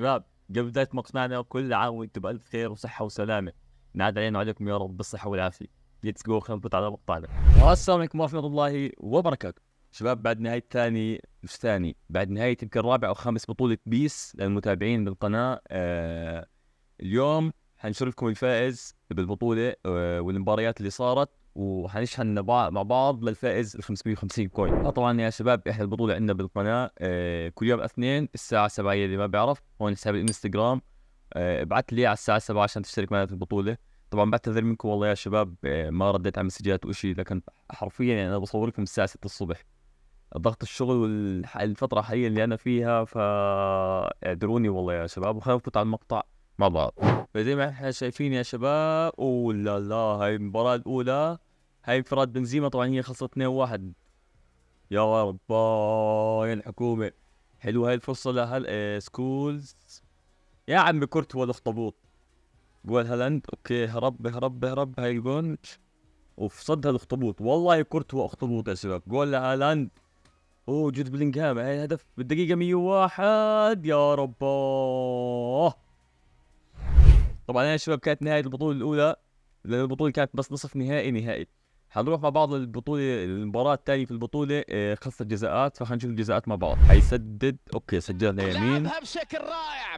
شباب قبل بداية مقطعنا كل عام وانتم بألف خير وصحة وسلامة نعاد علينا وعليكم يا رب بالصحة والعافية ليتس جو خلينا نفوت على مقطعنا السلام عليكم ورحمة الله وبركاته شباب بعد نهاية ثاني مش ثاني بعد نهاية يمكن رابع أو خامس بطولة بيس للمتابعين بالقناة آه اليوم حنشوف لكم الفائز بالبطولة آه والمباريات اللي صارت وحنشحن مع بعض للفائز ال 550 كوين آه، طبعا يا شباب احنا البطوله عندنا بالقناه آه، كل يوم اثنين الساعه 7 اللي ما بيعرف هون حساب الانستغرام آه، ابعت لي على الساعه 7 عشان تشترك معنا في البطوله طبعا بعتذر منكم والله يا شباب ما رديت على مسجات وشي لكن حرفيا يعني انا بصور لكم الساعه 6 الصبح ضغط الشغل والفتره الحاليه اللي انا فيها فاعذروني والله يا شباب وخلينا نفوت على المقطع مع بعض فزي ما احنا شايفين يا شباب اوه لا لا هاي المباراة الأولى هاي انفراد بنزيما طبعا هي خلصت 2-1 يا رب يا الحكومة حلوة هاي الفرصة لهل آه، سكولز يا عمي هو الأخطبوط جول هالاند اوكي هرب هرب هرب هاي الجون اوف صد هالاخطبوط والله هو اخطبوط يا شباب جول لهالاند اوه جود بلينغهام هاي الهدف بالدقيقة 101 يا رب طبعا انا شباب كانت نهايه البطوله الاولى لان البطوله كانت بس نصف نهائي نهائي حنروح مع بعض البطولة المباراة الثانية في البطولة خاصة الجزاءات فخلينا نشوف الجزاءات مع بعض حيسدد اوكي سجلها رائع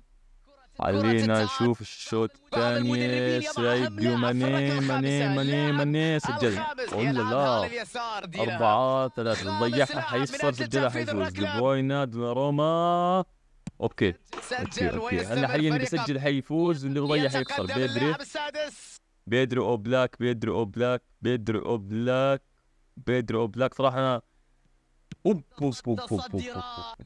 علينا نشوف الشوط الثاني سيديو ماني ماني ماني ماني سجل قول لا أربعة ثلاثة ضيعها حيخسر سجلها حيفوز دي بوينا دوناروما اوكي اوكي اوكي هلا حاليا بسجل حيفوز واللي بضيع حيخسر بيدري بيدري او بلاك بيدري او بلاك بيدري او بلاك بيدري او بلاك صراحه انا اوب اوب اوب اوب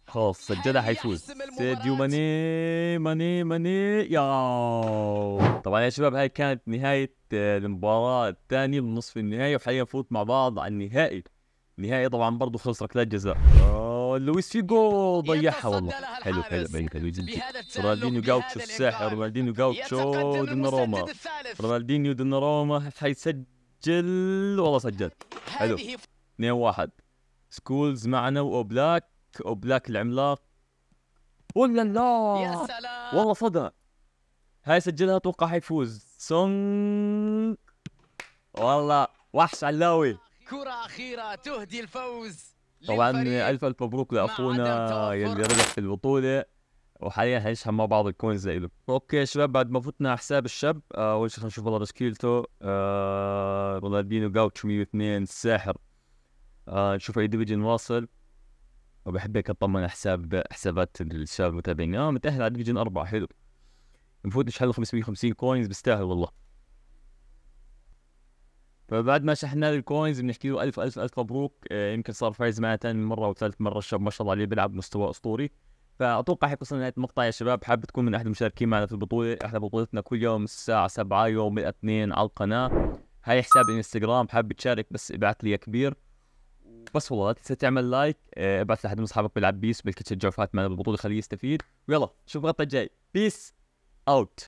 خلاص سجلها حيفوز ساديو ماني ماني ماني يا طبعا يا شباب هاي كانت نهايه آه، المباراه الثانيه من نصف النهائي وحاليا نفوت مع بعض على النهائي النهائي طبعا برضه خلص ركلات جزاء لويس فيجو ضيعها والله حلو حلو بينك لويس جدا رونالدينيو جاوتشو الساحر رونالدينيو جاوتشو دوناروما رونالدينيو روما حيسجل والله سجل حلو 2 1 سكولز معنا واوبلاك اوبلاك العملاق ولا لا يا سلام والله صدى هاي سجلها اتوقع حيفوز سونغ والله وحش علاوي كرة أخيرة تهدي الفوز طبعا الف الف مبروك لاخونا يلي ربح في البطوله وحاليا حيشحن مع بعض الكوينز له اوكي شباب بعد ما فتنا على حساب الشاب آه، اول شيء نشوف والله تشكيلته آه، رونالدينو جاوتش 102 الساحر آه، نشوف اي ديفيجن واصل وبحب هيك اطمن حساب حسابات الشباب المتابعين اه متاهل على ديفيجن اربعه حلو نفوت نشحن 550 كوينز بيستاهل والله فبعد ما شحنا الكوينز بنحكي له الف الف الف مبروك آه، يمكن صار فايز معنا ثاني مره وثالث مره الشاب ما شاء الله عليه بيلعب مستوى اسطوري فاتوقع هيك وصلنا لنهايه المقطع يا شباب حابب تكون من احد المشاركين معنا في البطوله احنا بطولتنا كل يوم الساعه 7 يوم الاثنين على القناه هاي حساب الانستغرام حابب تشارك بس ابعث لي يا كبير بس والله لا تنسى تعمل لايك آه، ابعث لحد من اصحابك بيلعب بلكي بالكتش الجوفات معنا بالبطوله خليه يستفيد ويلا نشوف الغطا الجاي بيس اوت